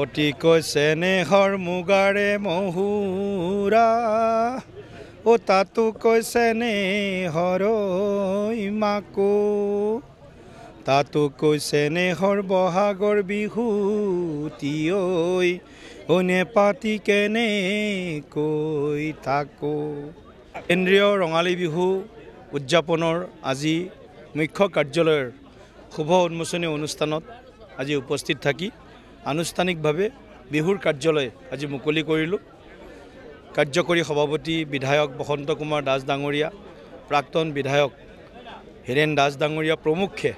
অতিকৈ চেনেহৰ মুগাৰে মহুৰা ও তাতো কৈ চেনেহৰ মাকো তাতো কৈ চেনেহৰ বহাগৰ বিহু তিয়ৈ অনে পাতি কৈ থাকো কেন্দ্ৰীয় ৰঙালী বিহু উদযাপনৰ আজি মুখ্য কাৰ্যালয়ৰ শুভ উন্মোচনী অনুষ্ঠানত আজি উপস্থিত থাকি আনুষ্ঠানিকভাৱে বিহুৰ কাৰ্যালয় আজি মুকলি কৰিলোঁ কাৰ্যকৰী সভাপতি বিধায়ক বসন্ত কুমাৰ দাস ডাঙৰীয়া প্ৰাক্তন বিধায়ক হীৰেণ দাস ডাঙৰীয়া প্ৰমুখ্যে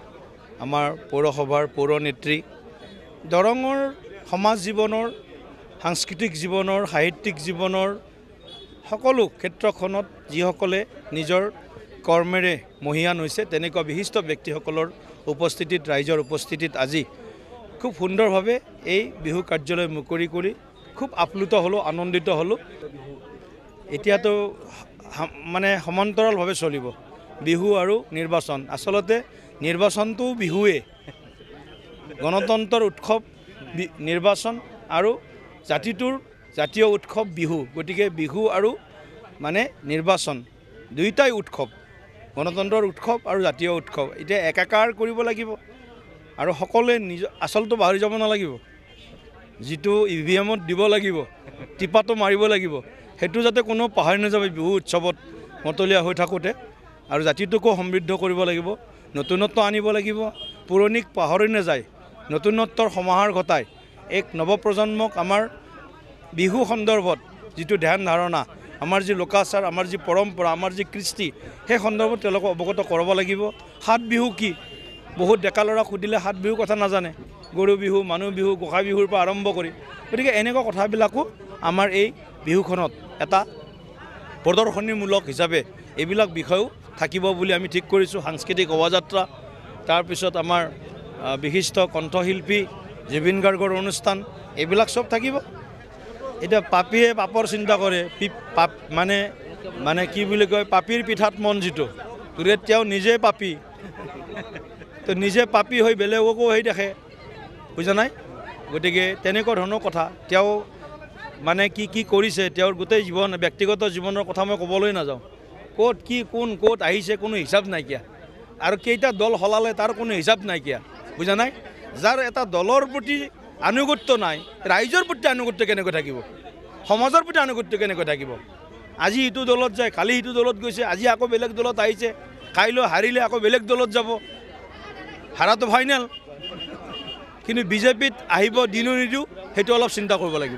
আমাৰ পৌৰসভাৰ পৌৰনেত্ৰী দৰঙৰ সমাজ জীৱনৰ সাংস্কৃতিক জীৱনৰ সাহিত্যিক জীৱনৰ সকলো ক্ষেত্ৰখনত যিসকলে নিজৰ কৰ্মেৰে মহীয়ান হৈছে তেনেকুৱা বিশিষ্ট ব্যক্তিসকলৰ উপস্থিতিত ৰাইজৰ উপস্থিতিত আজি খুব সুন্দৰভাৱে এই বিহু কাৰ্যালয় মুকলি কৰি খুব আপ্লুত হ'লোঁ আনন্দিত হ'লোঁ এতিয়াতো মানে সমান্তৰালভাৱে চলিব বিহু আৰু নিৰ্বাচন আচলতে নিৰ্বাচনটো বিহুৱে গণতন্ত্ৰৰ উৎসৱ নিৰ্বাচন আৰু জাতিটোৰ জাতীয় উৎসৱ বিহু গতিকে বিহু আৰু মানে নিৰ্বাচন দুয়োটাই উৎসৱ গণতন্ত্ৰৰ উৎসৱ আৰু জাতীয় উৎসৱ এতিয়া একাকাৰ কৰিব লাগিব আৰু সকলোৱে নিজ আচলটো পাহৰি যাব নালাগিব যিটো ই ভি এমত দিব লাগিব টিপাটো মাৰিব লাগিব সেইটো যাতে কোনো পাহৰি নাযাব বিহু উৎসৱত মতলীয়া হৈ থাকোঁতে আৰু জাতিটোকো সমৃদ্ধ কৰিব লাগিব নতুনত্ব আনিব লাগিব পুৰণিক পাহৰি নাযায় নতুনত্বৰ সমাহাৰ ঘটাই এক নৱপ্ৰজন্মক আমাৰ বিহু সন্দৰ্ভত যিটো ধ্যান ধাৰণা আমাৰ যি লোকাচাৰ আমাৰ যি পৰম্পৰা আমাৰ যি কৃষ্টি সেই সন্দৰ্ভত তেওঁলোকক অৱগত কৰাব লাগিব সাত বিহু কি বহুত ডেকা ল'ৰাক সুধিলে সাত বিহুৰ কথা নাজানে গৰু বিহু মানুহ বিহু গোঁসাই বিহুৰ পৰা আৰম্ভ কৰি গতিকে এনেকুৱা কথাবিলাকো আমাৰ এই বিহুখনত এটা প্ৰদৰ্শনীমূলক হিচাপে এইবিলাক বিষয়ো থাকিব বুলি আমি ঠিক কৰিছোঁ সাংস্কৃতিক শোভাযাত্ৰা তাৰপিছত আমাৰ বিশিষ্ট কণ্ঠশিল্পী জুবিন গাৰ্গৰ অনুষ্ঠান এইবিলাক চব থাকিব এতিয়া পাপীয়ে পাপৰ চিন্তা কৰে পাপ মানে মানে কি বুলি কয় পাপীৰ পিঠাত মন যিটো তেওঁ নিজে পাপী তো নিজে পাপি হৈ বেলেগকো হেৰি দেখে বুজা নাই গতিকে তেনেকুৱা ধৰণৰ কথা তেওঁ মানে কি কি কৰিছে তেওঁৰ গোটেই জীৱন ব্যক্তিগত জীৱনৰ কথা মই ক'বলৈ নাযাওঁ ক'ত কি কোন ক'ত আহিছে কোনো হিচাপ নাইকিয়া আৰু কেইটা দল সলালে তাৰ কোনো হিচাপ নাইকিয়া বুজা নাই যাৰ এটা দলৰ প্ৰতি আনুগত্য নাই ৰাইজৰ প্ৰতি আনুগত্য কেনেকৈ থাকিব সমাজৰ প্ৰতি আনুগত্য কেনেকৈ থাকিব আজি ইটো দলত যায় কালি সিটো দলত গৈছে আজি আকৌ বেলেগ দলত আহিছে কাইলৈ হাৰিলে আকৌ বেলেগ দলত যাব হাৰাটো ফাইনেল কিন্তু বিজেপিত আহিব দিনো নিদিওঁ সেইটো অলপ চিন্তা কৰিব লাগিব